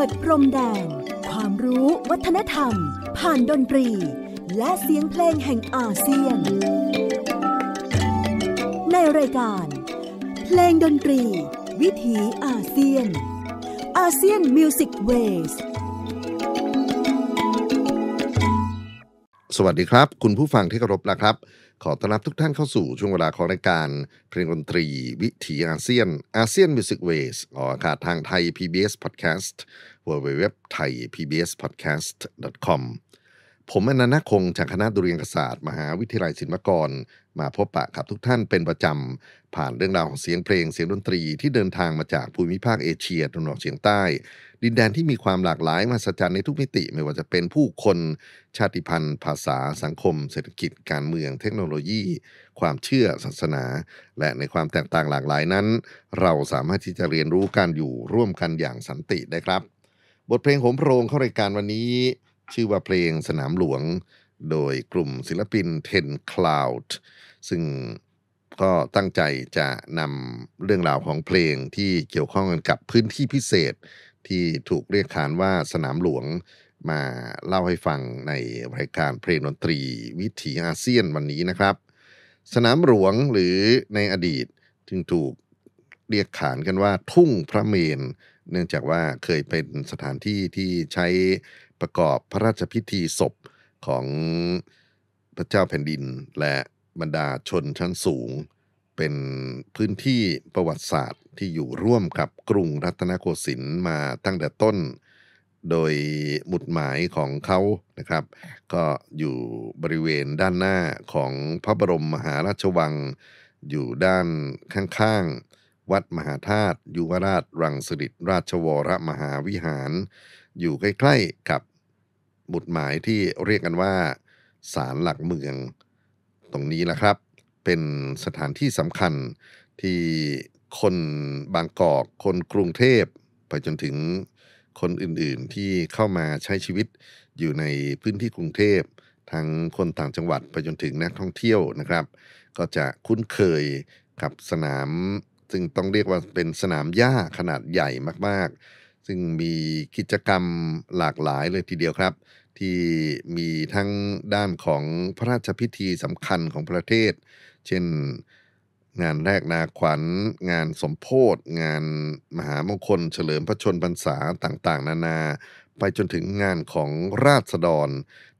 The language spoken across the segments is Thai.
ปิดพรมแดนความรู้วัฒนธรรม ผ่านดนตรี และเสียงเพลงแห่งอาเซียน ในรายการ เพลงดนตรี วิถีอาเซียนอาเซียนมิวสิกเวส สวัสดีครับ คุณผู้ฟังที่เคารพนะครับขอต้อนรับทุกท่านเข้าสู่ช่วงเวลาของรายการเพลงดนตรีวิถีอาเซียน อาเซียนมิวสิกเวสอออากาศทางไทย PBS Podcast w w w t h a i PBS Podcast com ผมอนันต์คงจากคณะดุเรียนศาสตร์มหาวิทยาลัยศิลปากร มาพบปะกับทุกท่านเป็นประจำ ผ่านเรื่องราวของเสียงเพลงเสียงดนตรีที่เดินทางมาจากภูมิภาคเอเชียตะวันออกเฉียงใต้ ดินแดนที่มีความหลากหลายมหัศจรรย์ในทุกมิติไม่ว่าจะเป็นผู้คน ชาติพันธุ์ ภาษา สังคมเศรษฐกิจการเมือง เทคโนโลยี ความเชื่อศาสนา และในความแตกต่างหลากหลายนั้น เราสามารถที่จะเรียนรู้การอยู่ร่วมกันอย่างสันติได้ครับ บทเพลงโหมโรงเข้ารายการวันนี้ชื่อว่าเพลงสนามหลวง โดยกลุ่มศิลปิน Ten Cloud ซึ่งก็ตั้งใจจะนำเรื่องราวของเพลงที่เกี่ยวข้องกันกับพื้นที่พิเศษที่ถูกเรียกขานว่าสนามหลวงมาเล่าให้ฟังในรายการเพลงดนตรีวิถีอาเซียนวันนี้นะครับ สนามหลวงหรือในอดีตจึงถูกเรียกขานกันว่าทุ่งพระเมนเนื่องจากว่าเคยเป็นสถานที่ที่ใช้ประกอบพระราชพิธีศพของพระเจ้าแผ่นดินและบรรดาชนชั้นสูง เป็นพื้นที่ประวัติศาสตร์ที่อยู่ร่วมกับกรุงรัตนโกสินทร์มาตั้งแต่ต้น โดยหมุดหมายของเขานะครับ ก็อยู่บริเวณด้านหน้าของพระบรมมหาราชวัง อยู่ด้านข้าง ๆ วัดมหาธาตุยุวราชรังสิตราชวรมหาวิหาร อยู่ใกล้ๆกับหมุดหมายที่เรียกกันว่าศาลหลักเมืองตรงนี้แหละครับ เป็นสถานที่สำคัญที่คนบางกอกคนกรุงเทพไปจนถึงคนอื่นๆที่เข้ามาใช้ชีวิตอยู่ในพื้นที่กรุงเทพทั้งคนต่างจังหวัดไปจนถึงนักท่องเที่ยวนะครับ ก็จะคุ้นเคยกับสนาม ซึ่งต้องเรียกว่าเป็นสนามหญ้าขนาดใหญ่มาก ๆ ซึ่งมีกิจกรรมหลากหลายเลยทีเดียวครับที่มีทั้งด้านของพระราชพิธีสำคัญของประเทศ เช่นงานแรกนาขวัญ งานสมโพธงานมหามงคล เฉลิมพระชนพรรษาต่างๆ นานา ไปจนถึงงานของราษฎร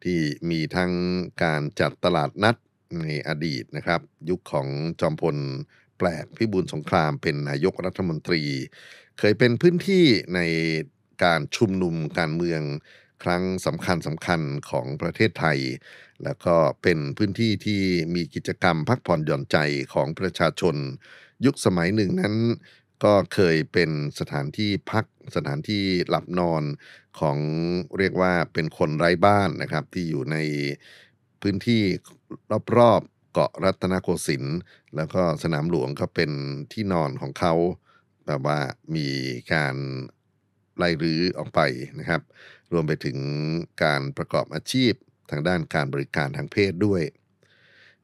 ที่มีทั้งการจัดตลาดนัดในอดีตนะครับ ยุคของจอมพลแปลกพิบูลสงครามเป็นนายกรัฐมนตรี เคยเป็นพื้นที่ใน การชุมนุมการเมืองครั้งสำคัญสำคัญของประเทศไทย แล้วก็เป็นพื้นที่ที่มีกิจกรรมพักผ่อน หย่อนใจของประชาชน ยุคสมัยหนึ่งนั้น ก็เคยเป็นสถานที่พักสถานที่หลับนอนของเรียกว่าเป็นคนไร้บ้านนะครับ ที่อยู่ในพื้นที่รอบๆ เกาะรัตนโกสินทร์แล้วก็สนามหลวงก็เป็นที่นอนของเขาแบบว่ามีการไล่รื้อออกไปนะครับ รวมไปถึงการประกอบอาชีพทางด้านการบริการทางเพศด้วย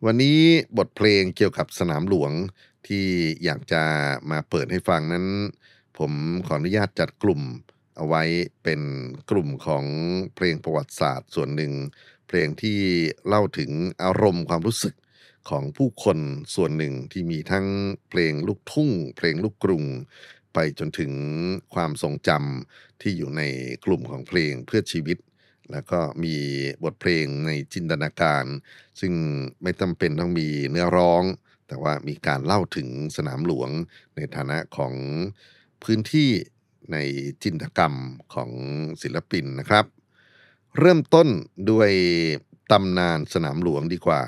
วันนี้บทเพลงเกี่ยวกับสนามหลวงที่อยากจะมาเปิดให้ฟังนั้น ผมขออนุญาตจัดกลุ่ม เอาไว้เป็นกลุ่มของเพลงประวัติศาสตร์ส่วนหนึ่ง เพลงที่เล่าถึงอารมณ์ความรู้สึกของผู้คนส่วนหนึ่งที่มีทั้งเพลงลูกทุ่ง เพลงลูกกรุงไปจนถึงความทรงจำที่อยู่ในกลุ่มของเพลงเพื่อชีวิต แล้วก็มีบทเพลงในจินตนาการ ซึ่งไม่จำเป็นต้องมีเนื้อร้อง แต่ว่ามีการเล่าถึงสนามหลวง ในฐานะของพื้นที่ในจินตกรรมของศิลปินนะครับ เริ่มต้นด้วยตำนานสนามหลวงดีกว่า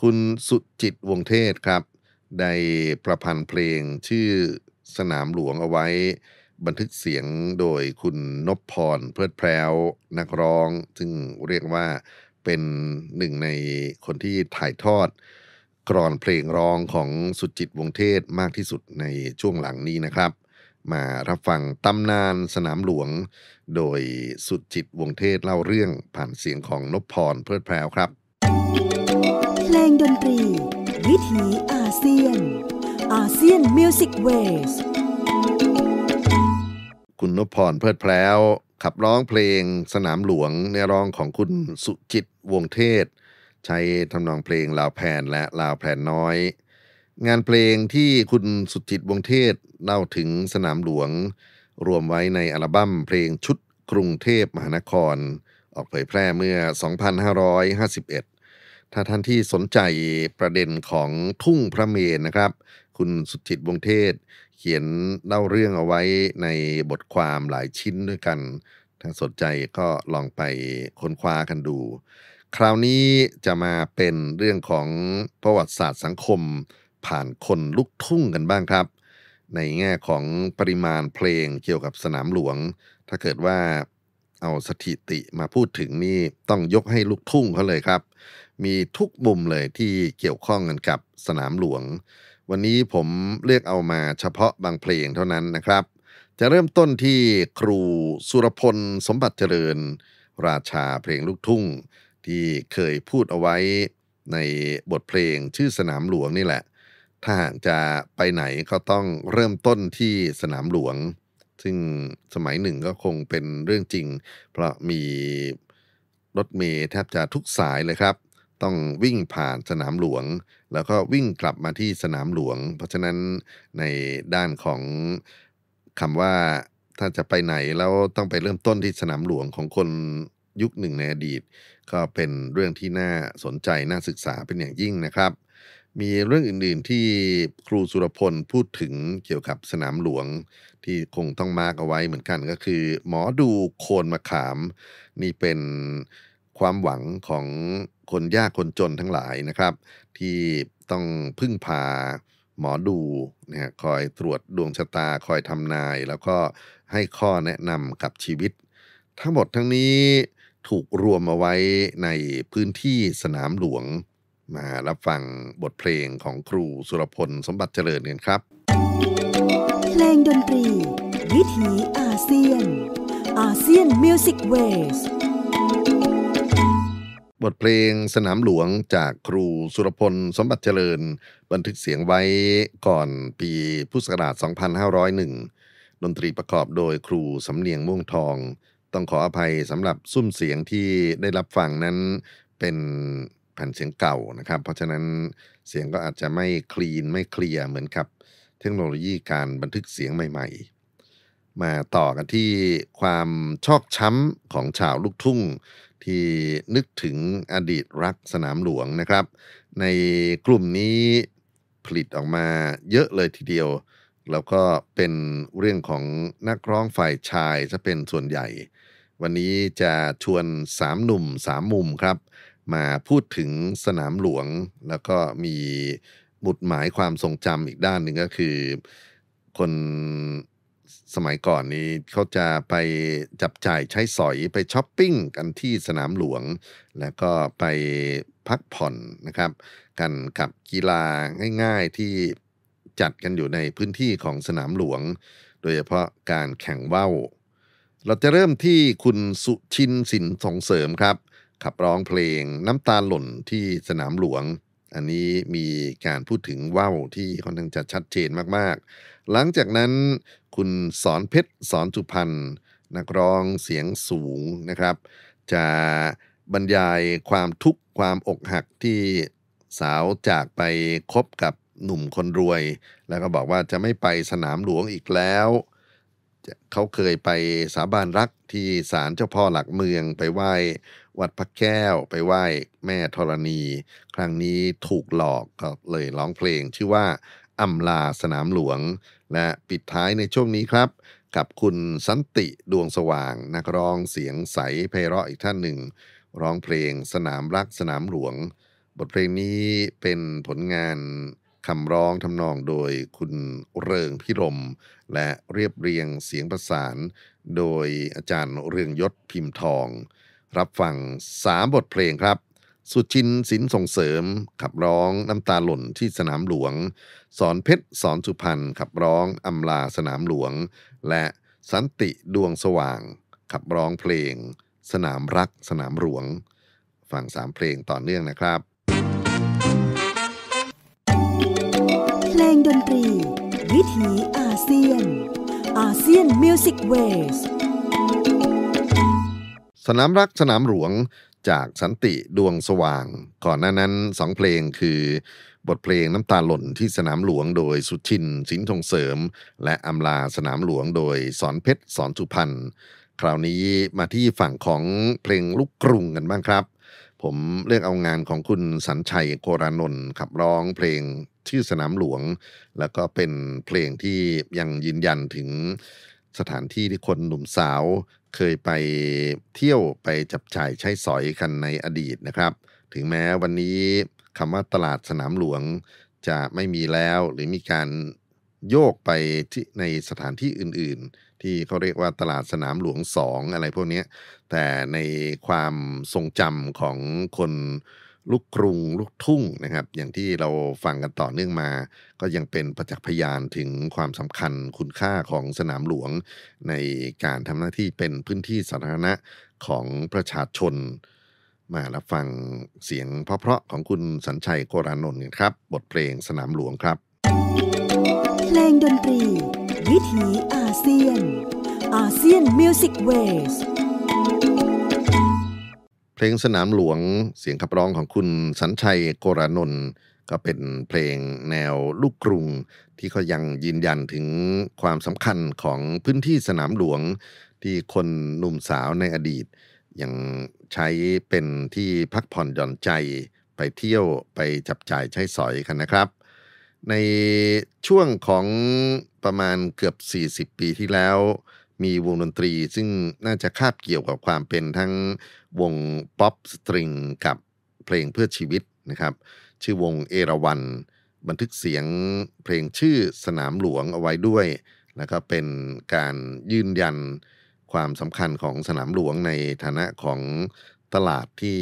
คุณสุจิตวงเทศครับได้ประพันธ์เพลงชื่อสนามหลวงเอาไว้บันทึกเสียงโดยคุณนพพรเพลิดแพรวนักร้องซึ่งเรียกว่าเป็นหนึ่งในคนที่ถ่ายทอด กรอนเพลงร้องของสุจิตวงเทศมากที่สุดในช่วงหลังนี้นะครับ มารับฟังตำนานสนามหลวง โดยสุจิตวงเทศเล่าเรื่องผ่านเสียงของนพพรเพลิดแพรวครับเพลงดนตรี วิถีอาเซียนอาเซียนมิวสิกเวสคุณนพพรเพิดแพลวขับร้องเพลงสนามหลวงในร้องของคุณสุจิตวงเทศ ใช้ทำนองเพลงลาวแผ่นและลาวแผ่นน้อย งานเพลงที่คุณสุจิตวงเทศเล่าถึงสนามหลวง รวมไว้ในอัลบั้มเพลงชุดกรุงเทพมหานคร ออกเผยแพร่เมื่อ 2551 ถ้าท่านที่สนใจประเด็นของทุ่งพระเมรนะครับคุณสุจิตวงเทศ เขียนเล่าเรื่องเอาไว้ในบทความหลายชิ้นด้วยกัน ถ้าสนใจก็ลองไปค้นคว้ากันดู คราวนี้จะมาเป็นเรื่องของประวัติศาสตร์สังคม ผ่านคนลุกทุ่งกันบ้างครับ ในแง่ของปริมาณเพลงเกี่ยวกับสนามหลวง ถ้าเกิดว่าเอาสถิติมาพูดถึงนี่ต้องยกให้ลูกทุ่งเขาเลยครับ มีทุกมุมเลยที่เกี่ยวข้องกันกับสนามหลวงวันนี้ผมเลือกเอามาเฉพาะบางเพลงเท่านั้นนะครับ จะเริ่มต้นที่ครูสุรพล สมบัติเจริญ ราชาเพลงลูกทุ่ง ที่เคยพูดเอาไว้ในบทเพลงชื่อสนามหลวงนี่แหละ ถ้าหากจะไปไหนก็ต้องเริ่มต้นที่สนามหลวง ซึ่งสมัยหนึ่งก็คงเป็นเรื่องจริง เพราะมีรถเมย์แทบจะทุกสายเลยครับต้องวิ่งผ่านสนามหลวง แล้วก็วิ่งกลับมาที่สนามหลวง เพราะฉะนั้นในด้านของคำว่าถ้าจะไปไหนแล้วต้องไปเริ่มต้นที่สนามหลวงของคนยุคหนึ่งในอดีตก็เป็นเรื่องที่น่าสนใจน่าศึกษาเป็นอย่างยิ่งนะครับ มีเรื่องอื่นๆที่ครูสุรพลพูดถึงเกี่ยวกับสนามหลวงที่คงต้องมาร์กเอาไว้เหมือนกัน ก็คือ หมอดูโคนมะขามนี่เป็นความหวังของคนยากคนจนทั้งหลายนะครับ ที่ต้องพึ่งพาหมอดูเนี่ยคอยตรวจดวงชะตาคอยทำนายแล้วก็ให้ข้อแนะนำกับชีวิต ทั้งหมดทั้งนี้ถูกรวมเอาไว้ในพื้นที่สนามหลวง มารับฟังบทเพลงของครูสุรพลสมบัติเจริญกันครับเพลงดนตรี วิถีอาเซียนอาเซียนมิวสิกเวสบทเพลงสนามหลวงจากครูสุรพลสมบัติเจริญบันทึกเสียงไว้ก่อนปีพุทธศักราช 2501 ดนตรีประกอบโดยครูสำเนียงม่วงทอง ต้องขออภัยสำหรับซุ้มเสียงที่ได้รับฟังนั้นเป็นแผ่นเสียงเก่านะครับ เพราะฉะนั้นเสียงก็อาจจะไม่คลีนไม่เคลียร์เหมือนกับ เทคโนโลยีการบันทึกเสียงใหม่ๆ มาต่อกันที่ความชอกช้ำของชาวลูกทุ่งที่นึกถึงอดีตรักสนามหลวงนะครับ ในกลุ่มนี้ผลิตออกมาเยอะเลยทีเดียว แล้วก็เป็นเรื่องของนักร้องฝ่ายชายจะเป็นส่วนใหญ่ วันนี้จะชวนสามหนุ่มสามมุมครับ มาพูดถึงสนามหลวง แล้วก็มีบุดหมายความทรงจำอีกด้านหนึ่งก็คือคนสมัยก่อนนี้เขาจะไปจับจ่ายใช้สอยไปช้อปปิ้งกันที่สนามหลวง แล้วก็ไปพักผ่อนนะครับ กันกับกีฬาง่ายๆที่จัดกันอยู่ในพื้นที่ของสนามหลวง โดยเฉพาะการแข่งว่าวเราจะเริ่มที่คุณสุชินสินส่งเสริมครับ ขับร้องเพลงน้ำตาหล่นที่สนามหลวง อันนี้มีการพูดถึงว่าวที่ค่อนข้างจะชัดเจนมากๆ หลังจากนั้นคุณสอนเพชรสอนสุพรรณนักร้องเสียงสูงนะครับ จะบรรยายความทุกข์ความอกหักที่สาวจากไปคบกับหนุ่มคนรวย แล้วก็บอกว่าจะไม่ไปสนามหลวงอีกแล้วเขาเคยไปสาบานรักที่ศาลเจ้าพ่อหลักเมือง ไปไหว้วัดพระแก้วไปไหว้แม่ธรณี ครั้งนี้ถูกหลอกก็เลยร้องเพลงชื่อว่าอำลาสนามหลวงและปิดท้ายในช่วงนี้ครับ กับคุณสันติดวงสว่าง นักร้องเสียงใสไพเราะอีกท่านหนึ่งร้องเพลงสนามรักสนามหลวง บทเพลงนี้เป็นผลงานคำร้องทำนองโดยคุณเริงพิรม และเรียบเรียงเสียงประสาน โดยอาจารย์เรืองยศพิมพ์ทอง รับฟังสามบทเพลงครับสุชิน สินส่งเสริม ขับร้องน้ำตาหล่นที่สนามหลวง สอนเพชรสอนสุพรรณขับร้องอำลาสนามหลวง และสันติดวงสว่าง ขับร้องเพลง สนามรักสนามหลวงฟังสามเพลงต่อเนื่องนะครับเพลงดนตรี วิถีอาเซียนอาเซียนมิวสิกเวสสนามรักสนามหลวงจากสันติดวงสว่าง ก่อนหน้านั้นสองเพลงคือบทเพลงน้ำตาหล่นที่สนามหลวงโดยสุชินสินทงเสริมและอำลาสนามหลวงโดยสอนเพชรสอนสุพรรณคราวนี้มาที่ฝั่งของเพลงลูกกรุงกันบ้างครับ ผมเลือกเอางานของคุณสัญชัยโกรานนท์ขับร้องเพลงชื่อสนามหลวง แล้วก็เป็นเพลงที่ยังยืนยันถึง สถานที่ที่คนหนุ่มสาวเคยไปเที่ยวไปจับจ่ายใช้สอยกันในอดีตนะครับ ถึงแม้วันนี้คำว่าตลาดสนามหลวงจะไม่มีแล้ว หรือมีการโยกไปที่ในสถานที่อื่นๆ ที่เขาเรียกว่าตลาดสนามหลวงสองอะไรพวกนี้ แต่ในความทรงจำของคนลูกกรุงลูกทุ่งนะครับ อย่างที่เราฟังกันต่อเนื่องมา ก็ยังเป็นประจักษ์พยานถึงความสำคัญคุณค่าของสนามหลวง ในการทำหน้าที่เป็นพื้นที่สาธารณะของประชาชน มารับฟังเสียงเพราะๆของคุณสัญชัยโกรานนท์ครับบทเพลงสนามหลวงครับเพลงดนตรี วิถีอาเซียนอาเซียนมิวสิกเวสพลงสนามหลวงเสียงขับร้องของคุณสัญชัยโกรนนท์ก็เป็นเพลงแนวลูกกรุง ที่เขายังยืนยันถึงความสำคัญของพื้นที่สนามหลวงที่คนหนุ่มสาวในอดีต ยังใช้เป็นที่พักผ่อนหย่อนใจไปเที่ยวไปจับจ่ายใช้สอยกันนะครับ ในช่วงของประมาณเกือบ 40 ปีที่แล้ว มีวงดนตรีซึ่งน่าจะคาบเกี่ยวกับความเป็นทั้งวงป๊อปสตริงกับเพลงเพื่อชีวิตนะครับ ชื่อวงเอราวันบันทึกเสียงเพลงชื่อสนามหลวงเอาไว้ด้วยแล้วก็เป็นการยืนยัน ความสำคัญของสนามหลวงในฐานะของตลาดที่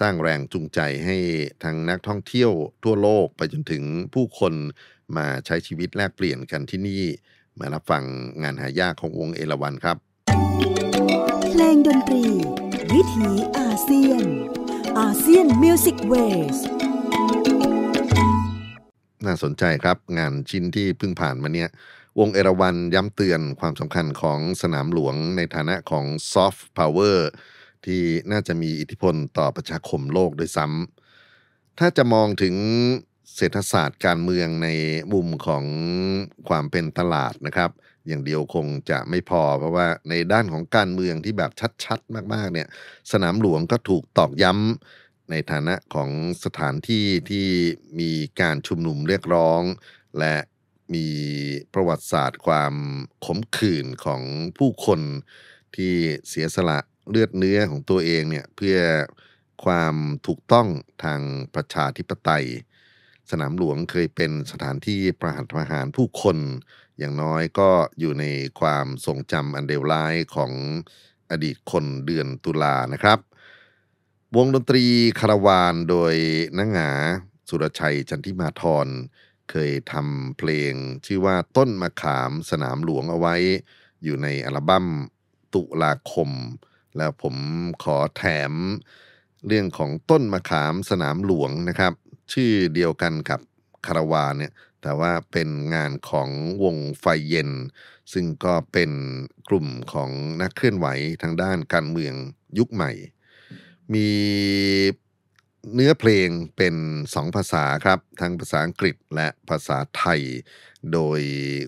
สร้างแรงจูงใจให้ทั้งนักท่องเที่ยวทั่วโลกไปจนถึงผู้คนมาใช้ชีวิตแลกเปลี่ยนกันที่นี่มารับฟังงานหายากของวงเอราวันครับเพลงดนตรีวิถีอาเซียนอาเซียนมิวสิกเวสน่าสนใจครับงานชิ้นที่เพิ่งผ่านมาเนี่ยวงเอราวันย้ำเตือนความสำคัญของสนามหลวงในฐานะของซอฟต์พาวเวอร์ที่น่าจะมีอิทธิพลต่อประชาคมโลกโดยซ้ำถ้าจะมองถึงเศรษฐศาสตร์การเมืองในมุมของความเป็นตลาดนะครับอย่างเดียวคงจะไม่พอเพราะว่าในด้านของการเมืองที่แบบชัดๆ มากๆ เนี่ยสนามหลวงก็ถูกตอกย้ำในฐานะของสถานที่ที่มีการชุมนุมเรียกร้อง และมีประวัติศาสตร์ความขมขื่นของผู้คนที่เสียสละเลือดเนื้อของตัวเองเนี่ยเพื่อความถูกต้องทางประชาธิปไตย สนามหลวงเคยเป็นสถานที่ประหารประหารผู้คนอย่างน้อยก็อยู่ในความทรงจำอันเดวร้ายของอดีตคนเดือนตุลานะครับ วงดนตรีคาราวานโดยนังหาสุรชัยจันทิมาธรเคยทำเพลง ชื่อว่าต้นมะขามสนามหลวงเอาไว้ อยู่ในอัลบั้มตุลาคม แล้วผมขอแถม เรื่องของต้นมะขามสนามหลวงนะครับ ชื่อเดียวกันกับคารวาเนี่ยแต่ว่าเป็นงานของวงไฟเย็น ซึ่งก็เป็นกลุ่มของนักเคลื่อนไหวทางด้านการเมืองยุคใหม่ มีเนื้อเพลงเป็นสองภาษาครับ ทั้งภาษาอังกฤษและภาษาไทย โดย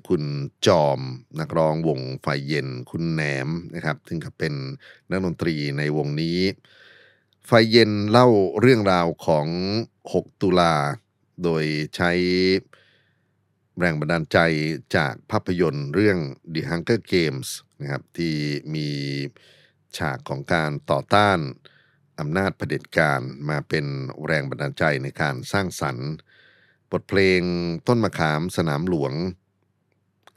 คุณจอมนักร้องวงไฟเย็นคุณแหนมนะครับซึ่งก็เป็นนักดนตรีในวงนี้ ไฟเย็นเล่าเรื่องราวของ 6 ตุลาโดยใช้แรงบันดาลใจจากภาพยนตร์เรื่อง The Hunger Games นะครับที่มีฉากของการต่อต้านอำนาจเผด็จการ มาเป็นแรงบันดาลใจในการสร้างสรรค์ บทเพลงต้นมะขามสนามหลวง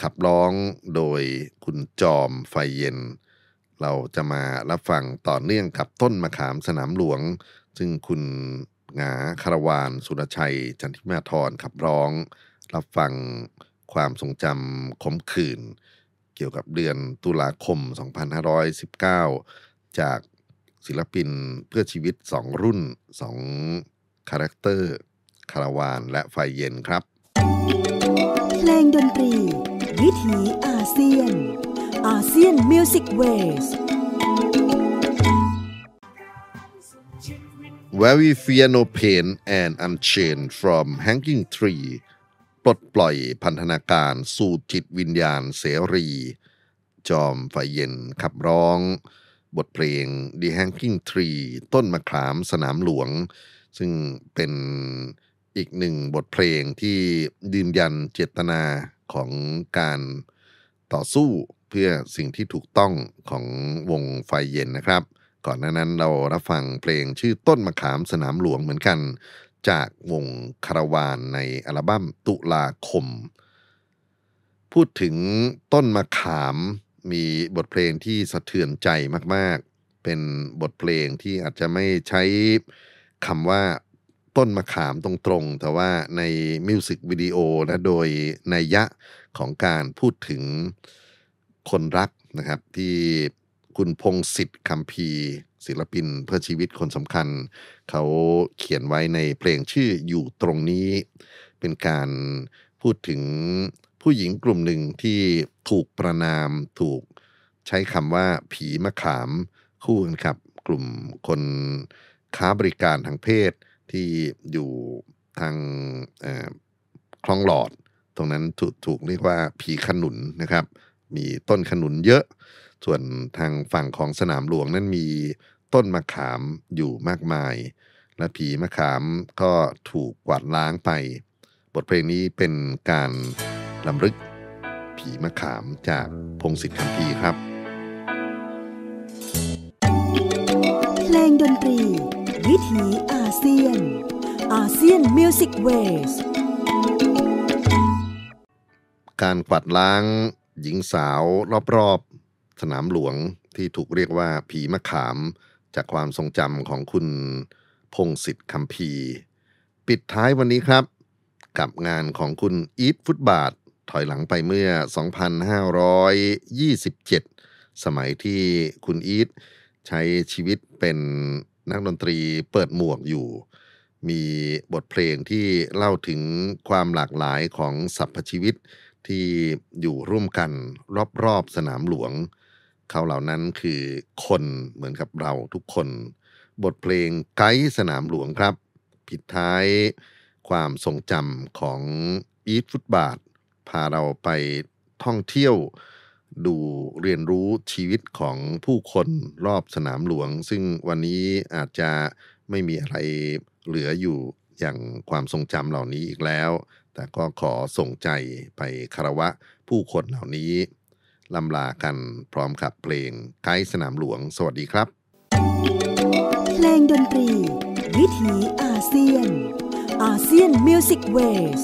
ขับร้องโดยคุณจอมไฟเย็น เราจะมารับฟังต่อเนื่องกับต้นมะขามสนามหลวงซึ่งคุณงาคารวานสุรชัย จันทิมาธรขับร้อง รับฟังความทรงจำขมขื่น เกี่ยวกับเดือนตุลาคม 2519 จากศิลปินเพื่อชีวิต 2 รุ่น 2 คาแรคเตอร์ คาราวานและไฟเย็นครับเพลงดนตรี วิถีอาเซียนอาเซียนมิวสิกเวส์ where we fear no pain and unchained from hanging tree ปลดปล่อยพันธนาการสู่จิตวิญญาณเสรี จอมไฟเย็นขับร้อง บทเพลง The Hanging Tree ต้นมะขามสนามหลวง ซึ่งเป็นอีกหนึ่งบทเพลงที่ยืนยันเจตนาของการต่อสู้เพื่อสิ่งที่ถูกต้องของวงไฟเย็นนะครับก่อนหน้านั้นเรารับฟังเพลงชื่อต้นมะขามสนามหลวงเหมือนกัน จากวงคารวานในอัลบั้มตุลาคม พูดถึงต้นมะขามมีบทเพลงที่สะเทือนใจมากๆ เป็นบทเพลงที่อาจจะไม่ใช้คำว่า ต้นมะขามตรงๆแต่ว่าในมิวสิกวิดีโอนะโดยนัยยะของการพูดถึงคนรักนะครับที่คุณพงศิษฐ์คำพีศิลปินเพื่อชีวิตคนสำคัญ เขาเขียนไว้ในเพลงชื่ออยู่ตรงนี้เป็นการพูดถึงผู้หญิงกลุ่มหนึ่งที่ถูกประนามถูกใช้คำว่าผีมะขามคู่กันครับกลุ่มคนค้าบริการทางเพศที่อยู่ทางคลองหลอด ตรงนั้นถูกถูกเรียกว่าผีขนุนนะครับมีต้นขนุนเยอะ ส่วนทางฝั่งของสนามหลวงนั้นมีต้นมะขามอยู่มากมาย และผีมะขามก็ถูกกวาดล้างไป บทเพลงนี้เป็นการลำลึกผีมะขามจากพงศิษฐ์คำพีครับเพลงดนตรี วิถีอาเซียนอาเซียนมิวสิกเวสการกวาดล้างหญิงสาวรอบๆ สนามหลวงที่ถูกเรียกว่าผีมะขาม จากความทรงจำของคุณพงศิษฐ์คำพีปิดท้ายวันนี้ครับ กับงานของคุณ อีทฟุตบาท ถอยหลังไปเมื่อ 2527 สมัยที่คุณอีทใช้ชีวิตเป็นนักดนตรีเปิดหมวกอยู่ มีบทเพลงที่เล่าถึงความหลากหลายของสรรพชีวิตที่อยู่ร่วมกันรอบๆ สนามหลวง เขาเหล่านั้นคือคนเหมือนกับเราทุกคน บทเพลงไกด์สนามหลวงครับปิดท้ายความทรงจำของอีทฟุตบาทพาเราไปท่องเที่ยว ดูเรียนรู้ชีวิตของผู้คนรอบสนามหลวงซึ่งวันนี้อาจจะไม่มีอะไรเหลืออยู่อย่างความทรงจำเหล่านี้อีกแล้วแต่ก็ขอส่งใจไปคารวะผู้คนเหล่านี้ลำลากัน พร้อมขับเพลงไกด์สนามหลวง สวัสดีครับ เพลงดนตรี วิถีอาเซียน อาเซียนมิวสิกเวส